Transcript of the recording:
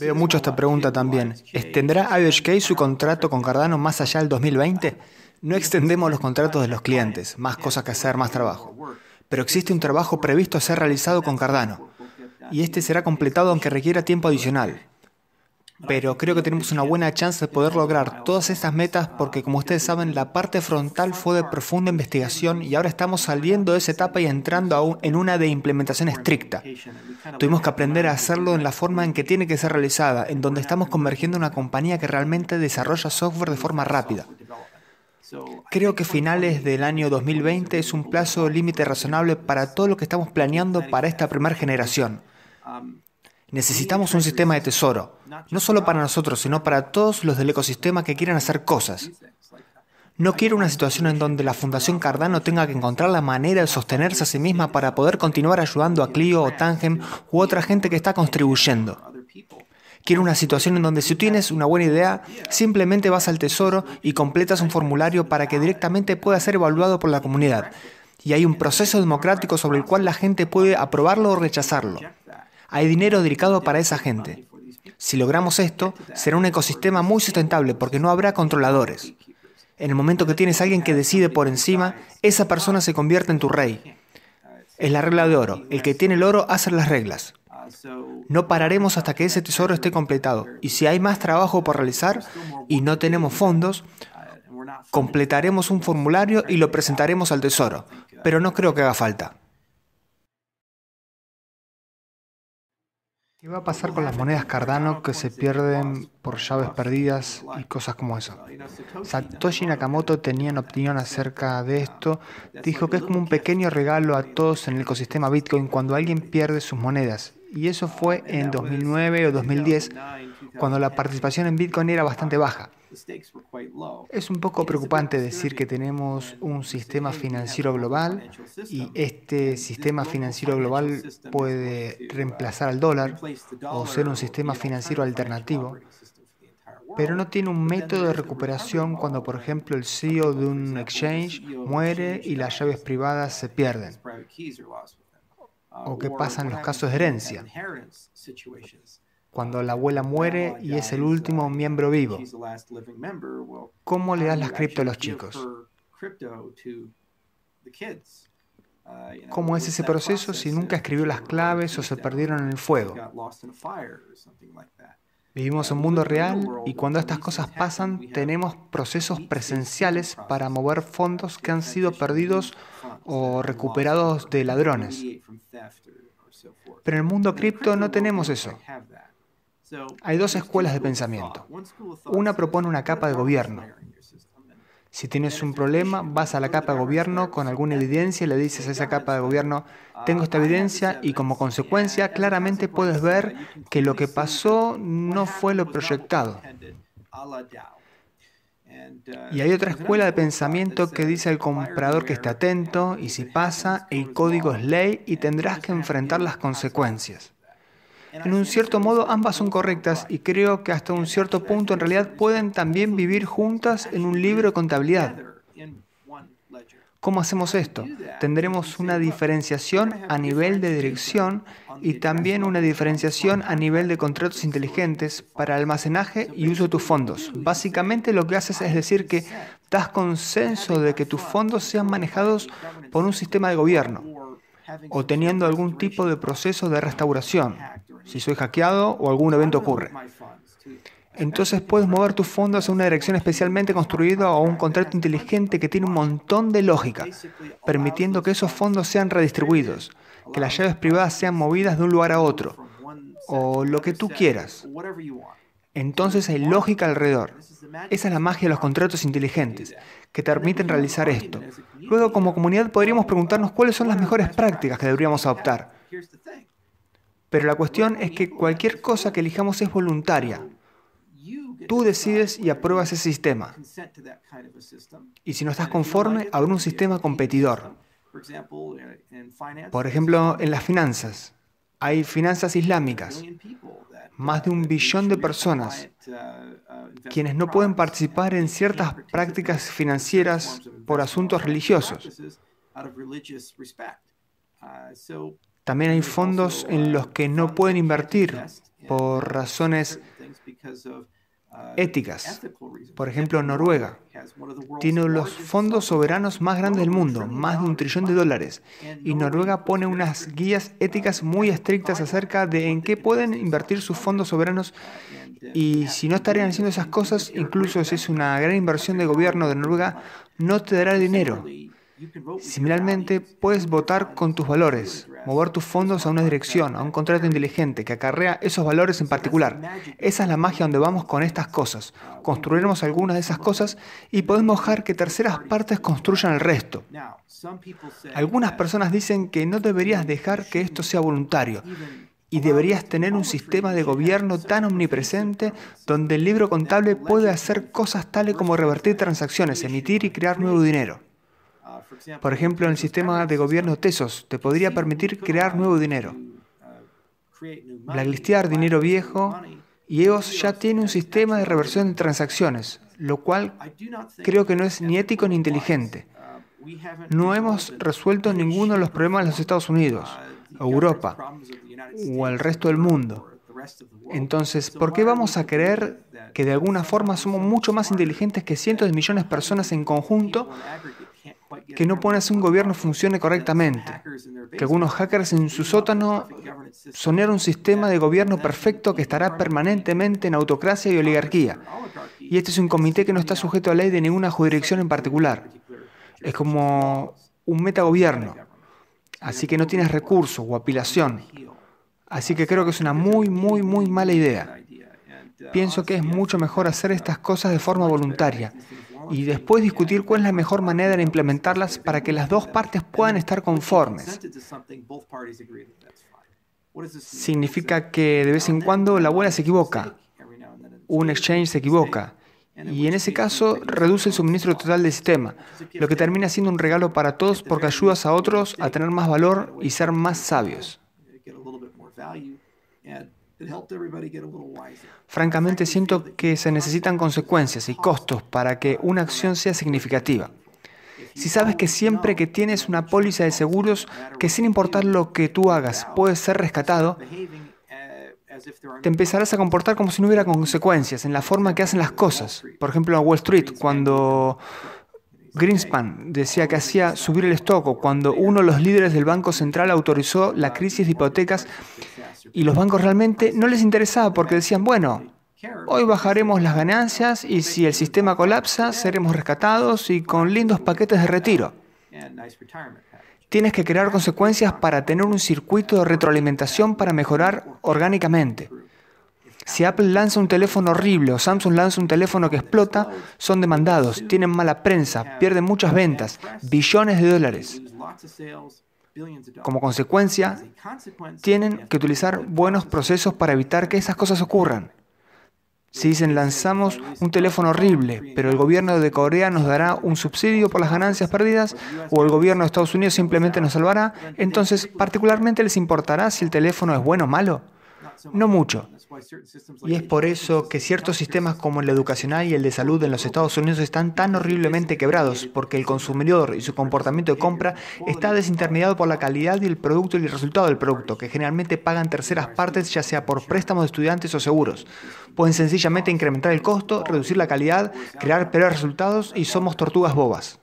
Veo mucho esta pregunta también. ¿Extenderá IOHK su contrato con Cardano más allá del 2020? No extendemos los contratos de los clientes, más cosas que hacer, más trabajo. Pero existe un trabajo previsto a ser realizado con Cardano, y este será completado aunque requiera tiempo adicional pero creo que tenemos una buena chance de poder lograr todas estas metas porque como ustedes saben la parte frontal fue de profunda investigación y ahora estamos saliendo de esa etapa y entrando aún en una de implementación estricta. Tuvimos que aprender a hacerlo en la forma en que tiene que ser realizada, en donde estamos convergiendo una compañía que realmente desarrolla software de forma rápida. Creo que finales del año 2020 es un plazo límite razonable para todo lo que estamos planeando para esta primera generación. Necesitamos un sistema de tesoro, no solo para nosotros, sino para todos los del ecosistema que quieran hacer cosas. No quiero una situación en donde la Fundación Cardano tenga que encontrar la manera de sostenerse a sí misma para poder continuar ayudando a Clio o Tangem u otra gente que está contribuyendo. Quiero una situación en donde si tienes una buena idea, simplemente vas al tesoro y completas un formulario para que directamente pueda ser evaluado por la comunidad. Y hay un proceso democrático sobre el cual la gente puede aprobarlo o rechazarlo. Hay dinero dedicado para esa gente. Si logramos esto, será un ecosistema muy sustentable porque no habrá controladores. En el momento que tienes a alguien que decide por encima, esa persona se convierte en tu rey. Es la regla de oro. El que tiene el oro hace las reglas. No pararemos hasta que ese tesoro esté completado. Y si hay más trabajo por realizar y no tenemos fondos, completaremos un formulario y lo presentaremos al tesoro. Pero no creo que haga falta. ¿Qué va a pasar con las monedas Cardano que se pierden por llaves perdidas y cosas como eso? Satoshi Nakamoto tenía una opinión acerca de esto. Dijo que es como un pequeño regalo a todos en el ecosistema Bitcoin cuando alguien pierde sus monedas. Y eso fue en 2009 o 2010, cuando la participación en Bitcoin era bastante baja. Es un poco preocupante decir que tenemos un sistema financiero global y este sistema financiero global puede uh, reemplazar al dólar o ser un sistema financiero alternativo, pero no tiene un método de recuperación cuando, por ejemplo, el CEO de un exchange e muere y las llaves privadas se pierden. O uh, qué pasa en los casos de herencia cuando la abuela muere oh, y es el último uh, miembro vivo? ¿Cómo le das las cripto a los chicos? Uh, ¿Cómo es ese proceso si nunca escribió las claves o se perdieron en el fuego? Vivimos uh, un mundo real y cuando estas cosas pasan tenemos procesos presenciales para mover fondos que han sido perdidos o recuperados de ladrones. Pero en el mundo cripto no tenemos eso. Hay dos escuelas de pensamiento. Una propone una capa de gobierno. Si tienes un problema, vas a la capa de gobierno con alguna evidencia y le dices a esa capa de gobierno, uh, tengo esta evidencia y como consecuencia claramente puedes ver que lo que pasó no fue lo proyectado. Uh, y hay otra escuela de pensamiento que dice al comprador que esté atento y si pasa, el código es ley y tendrás que enfrentar las consecuencias. En un cierto modo ambas son correctas y creo que hasta un cierto punto en realidad pueden también vivir juntas en un libro de contabilidad. ¿Cómo hacemos esto? Tendremos una diferenciación a nivel de dirección y también una diferenciación a nivel de contratos inteligentes para almacenaje y uso de tus fondos. Básicamente lo que haces es decir que das consenso de que tus fondos sean manejados por un sistema de gobierno o teniendo algún tipo de proceso de restauración si soy hackeado o algún evento ocurre. Entonces puedes mover tus fondos a una dirección especialmente construida o un contrato inteligente que tiene un montón de lógica, permitiendo que esos fondos sean redistribuidos, que las llaves privadas sean movidas de un lugar a otro, o lo que tú quieras. Entonces hay lógica alrededor. Esa es la magia de los contratos inteligentes, que te permiten realizar esto. Luego, como comunidad, podríamos preguntarnos cuáles son las mejores prácticas que deberíamos adoptar. Pero la cuestión es que cualquier cosa que elijamos es voluntaria. Tú decides y apruebas ese sistema. Y si no estás conforme, habrá un sistema competidor. Por ejemplo, en las finanzas. Hay finanzas islámicas. Más de un billón de personas quienes no pueden participar en ciertas prácticas financieras por asuntos religiosos. También hay fondos en los que no pueden invertir por razones éticas. Por ejemplo, Noruega tiene los fondos soberanos más grandes del mundo, más de un trillón de dólares, y Noruega pone unas guías éticas muy estrictas acerca de en qué pueden invertir sus fondos soberanos y si no estarían haciendo esas cosas, incluso si es una gran inversión de gobierno de Noruega, no te dará el dinero. Similarmente, puedes votar con tus valores mover tus fondos a una dirección, a un contrato inteligente que acarrea esos valores en particular. Esa es la magia donde vamos con estas cosas. Construiremos algunas de esas cosas y podemos dejar que terceras partes construyan el resto. Algunas personas dicen que no deberías dejar que esto sea voluntario y deberías tener un sistema de gobierno tan omnipresente donde el libro contable puede hacer cosas tales como revertir transacciones, emitir y crear nuevo dinero. Por ejemplo, en el sistema de gobierno Tesos te podría permitir crear nuevo dinero, uh, blacklistear dinero viejo y EOS ya tiene un sistema de reversión de transacciones, lo cual creo que no es ni ético ni inteligente. Uh, no hemos resuelto ninguno de los problemas de los Estados Unidos, uh, Europa o el resto del mundo. Entonces, ¿por qué vamos a creer que de alguna forma somos mucho más inteligentes que cientos de millones de personas en conjunto que no pone hacer un gobierno funcione correctamente, que algunos hackers en su sótano soñaron un sistema de gobierno perfecto que estará permanentemente en autocracia y oligarquía. Y este es un comité que no está sujeto a ley de ninguna jurisdicción en particular. Es como un metagobierno. Así que no tienes recursos o apilación. Así que creo que es una muy, muy, muy mala idea. Pienso que es mucho mejor hacer estas cosas de forma voluntaria y después discutir cuál es la mejor manera de implementarlas para que las dos partes puedan estar conformes. Significa que de vez en cuando la abuela se equivoca, un exchange se equivoca, y en ese caso reduce el suministro total del sistema, lo que termina siendo un regalo para todos porque ayudas a otros a tener más valor y ser más sabios. Francamente siento que se necesitan consecuencias y costos para que una acción sea significativa. Si sabes que siempre que tienes una póliza de seguros que sin importar lo que tú hagas puedes ser rescatado, uh, te empezarás a comportar como si no hubiera consecuencias en la forma que hacen las cosas. Por ejemplo, en Wall Street, cuando Greenspan decía que hacía subir el estoco, cuando uno de los líderes del Banco Central autorizó la crisis de hipotecas y los bancos realmente no les interesaba porque decían, bueno, hoy bajaremos las ganancias y si el sistema colapsa seremos rescatados y con lindos paquetes de retiro. Tienes que crear consecuencias para tener un circuito de retroalimentación para mejorar orgánicamente. Si Apple lanza un teléfono horrible o Samsung lanza un teléfono que explota, son demandados, tienen mala prensa, pierden muchas ventas, billones de dólares. Como consecuencia, tienen que utilizar buenos procesos para evitar que esas cosas ocurran. Si dicen lanzamos un teléfono horrible, pero el gobierno de Corea nos dará un subsidio por las ganancias perdidas o el gobierno de Estados Unidos simplemente nos salvará, entonces particularmente les importará si el teléfono es bueno o malo. No mucho. Y es por eso que ciertos sistemas como el educacional y el de salud en los Estados Unidos están tan horriblemente quebrados, porque el consumidor y su comportamiento de compra está desintermediado por la calidad del producto y el resultado del producto, que generalmente pagan terceras partes, ya sea por préstamos de estudiantes o seguros. Pueden sencillamente incrementar el costo, reducir la calidad, crear peores resultados y somos tortugas bobas.